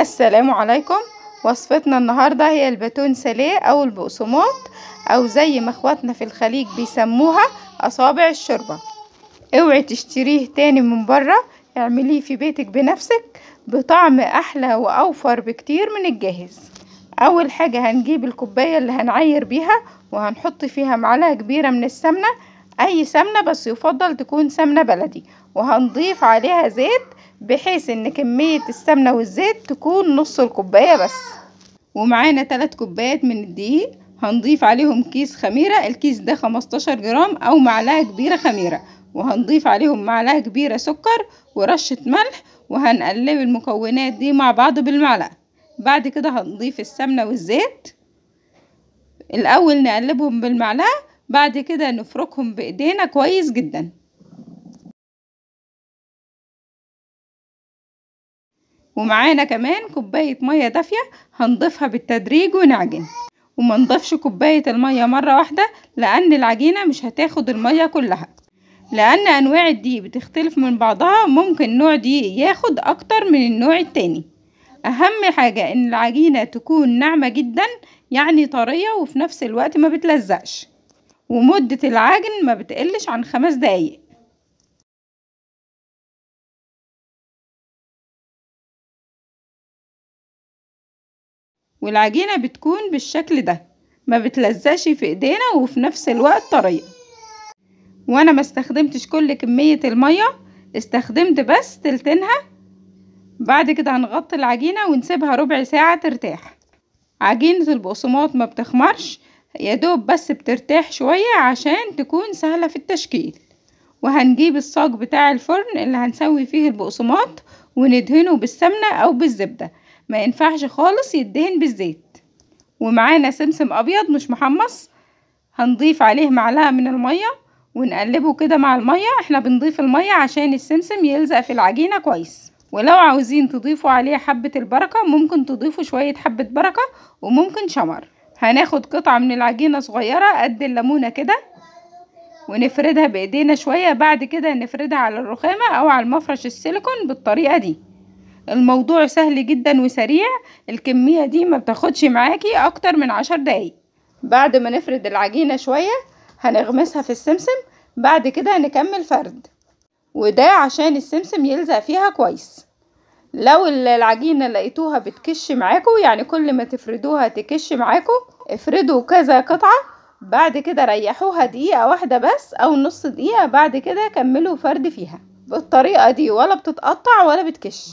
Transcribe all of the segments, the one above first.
السلام عليكم وصفتنا النهاردة هي البتون سلي أو البقسماط أو زي ما اخواتنا في الخليج بيسموها أصابع الشوربة اوعي تشتريه تاني من برة اعمليه في بيتك بنفسك بطعم أحلى وأوفر بكتير من الجاهز أول حاجة هنجيب الكوباية اللي هنعير بيها وهنحط فيها معلقة كبيرة من السمنة أي سمنة بس يفضل تكون سمنة بلدي وهنضيف عليها زيت بحيث ان كمية السمنة والزيت تكون نص الكوباية بس ومعانا تلات كوبايات من الدقيق هنضيف عليهم كيس خميرة الكيس ده خمستاشر جرام او معلقة كبيرة خميرة وهنضيف عليهم معلقة كبيرة سكر ورشة ملح وهنقلب المكونات دي مع بعض بالمعلقة بعد كده هنضيف السمنة والزيت الاول نقلبهم بالمعلقة بعد كده نفركهم بايدينا كويس جدا ومعانا كمان كوباية مية دافية هنضيفها بالتدريج ونعجن وما نضيفش كوباية المية مرة واحدة لأن العجينة مش هتاخد المية كلها لأن أنواع الدقيق بتختلف من بعضها ممكن نوع دقيق ياخد أكتر من النوع التاني أهم حاجة إن العجينة تكون ناعمة جدا يعني طرية وفي نفس الوقت ما بتلزقش ومدة العجن ما بتقلش عن خمس دقايق والعجينة بتكون بالشكل ده ما بتلزقش في ايدينا وفي نفس الوقت طرية وانا ما استخدمتش كل كمية المية استخدمت بس تلتينها بعد كده هنغطي العجينة ونسيبها ربع ساعة ترتاح عجينة البقسماط ما بتخمرش يدوب بس بترتاح شوية عشان تكون سهلة في التشكيل وهنجيب الصاج بتاع الفرن اللي هنسوي فيه البقسماط وندهنه بالسمنة او بالزبدة ما ينفعش خالص يدهن بالزيت ومعانا سمسم ابيض مش محمص هنضيف عليه معلقه من الميه ونقلبه كده مع الميه احنا بنضيف الميه عشان السمسم يلزق في العجينه كويس ولو عاوزين تضيفوا عليه حبه البركه ممكن تضيفوا شويه حبه بركه وممكن شمر هناخد قطعه من العجينه صغيره قد الليمونه كده ونفردها بايدينا شويه بعد كده نفردها على الرخامه او على المفرش السيليكون بالطريقه دي الموضوع سهل جدا وسريع الكمية دي ما بتاخدش معاكي اكتر من عشر دقايق بعد ما نفرد العجينة شوية هنغمسها في السمسم بعد كده هنكمل فرد وده عشان السمسم يلزق فيها كويس لو العجينة لقيتوها بتكش معاكو يعني كل ما تفردوها تكش معاكو افردوا كذا قطعة بعد كده ريحوها دقيقة واحدة بس او نص دقيقة بعد كده كملوا فرد فيها بالطريقة دي ولا بتتقطع ولا بتكش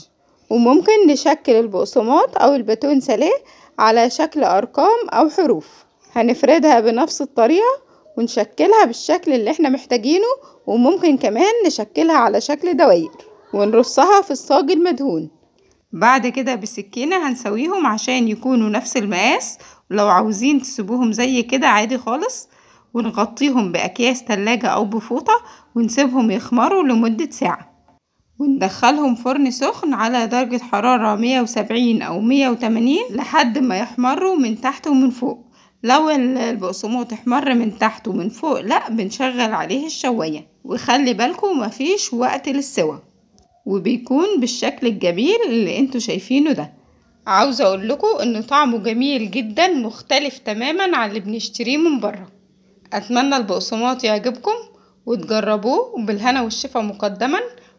وممكن نشكل البقسماط أو الباتون ساليه على شكل أرقام أو حروف هنفردها بنفس الطريقة ونشكلها بالشكل اللي احنا محتاجينه وممكن كمان نشكلها على شكل دوائر ونرصها في الصاج المدهون بعد كده بسكينة هنسويهم عشان يكونوا نفس المقاس ولو عاوزين تسيبوهم زي كده عادي خالص ونغطيهم بأكياس تلاجة أو بفوطة ونسيبهم يخمروا لمدة ساعة وندخلهم فرن سخن على درجة حرارة مية وسبعين أو مية وتمانين لحد ما يحمروا من تحت ومن فوق لو البقسماط احمر من تحت ومن فوق لا بنشغل عليه الشواية وخلي بالكم مفيش وقت للسوى وبيكون بالشكل الجميل اللي انتوا شايفينه ده عاوزة اقول لكم ان طعمه جميل جدا مختلف تماما عن اللي بنشتريه من بره اتمنى البقسماط يعجبكم وتجربوه وبالهنا والشفا مقدما